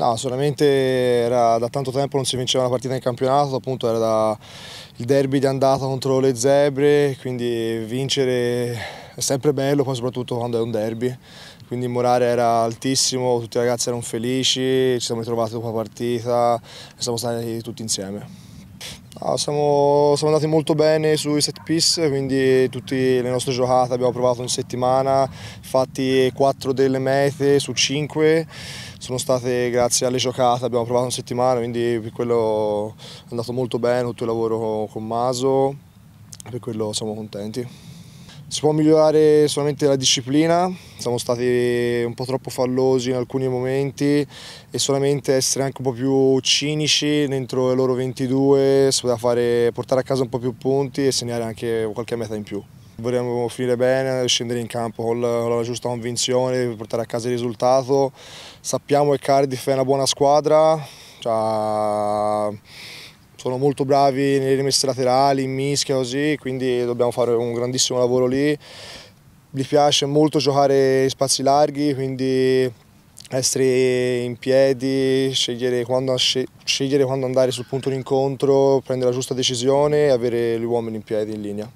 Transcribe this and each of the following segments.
No, solamente era, da tanto tempo non si vinceva una partita in campionato, appunto era da, il derby di andata contro le zebre, quindi vincere è sempre bello, poi soprattutto quando è un derby. Quindi il morale era altissimo, tutti i ragazzi erano felici, ci siamo ritrovati dopo la partita e siamo stati tutti insieme. No, ah, siamo, siamo, andati molto bene sui set piece, quindi tutte le nostre giocate abbiamo provato in settimana, infatti 4 delle mete su 5 sono state grazie alle giocate, abbiamo provato in settimana, quindi per quello è andato molto bene tutto il lavoro con Maso, per quello siamo contenti. Si può migliorare solamente la disciplina, siamo stati un po' troppo fallosi in alcuni momenti e solamente essere anche un po' più cinici dentro i loro 22 si poteva fare, portare a casa un po' più punti e segnare anche qualche meta in più. Vorremmo finire bene, scendere in campo con la, con la giusta convinzione, portare a casa il risultato. Sappiamo che Cardiff è una buona squadra, cioè sono molto bravi nelle rimesse laterali, in mischia così, quindi dobbiamo fare un grandissimo lavoro lì mi piace molto giocare in spazi larghi, quindi essere in piedi, scegliere quando, scegliere quando andare sul punto d'incontro, prendere la giusta decisione e avere gli uomini in piedi in linea.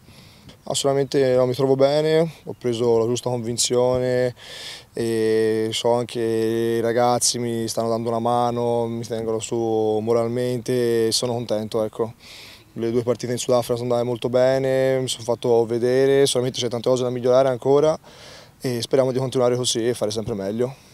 Assolutamente ah, no, mi trovo bene, ho preso la giusta convinzione e so anche i ragazzi mi stanno dando una mano, mi tengono su moralmente e sono contento. Ecco le due partite in Sudafrica sono andate molto bene, mi sono fatto vedere, solamente c'è tante cose da migliorare ancora e speriamo di continuare così e fare sempre meglio.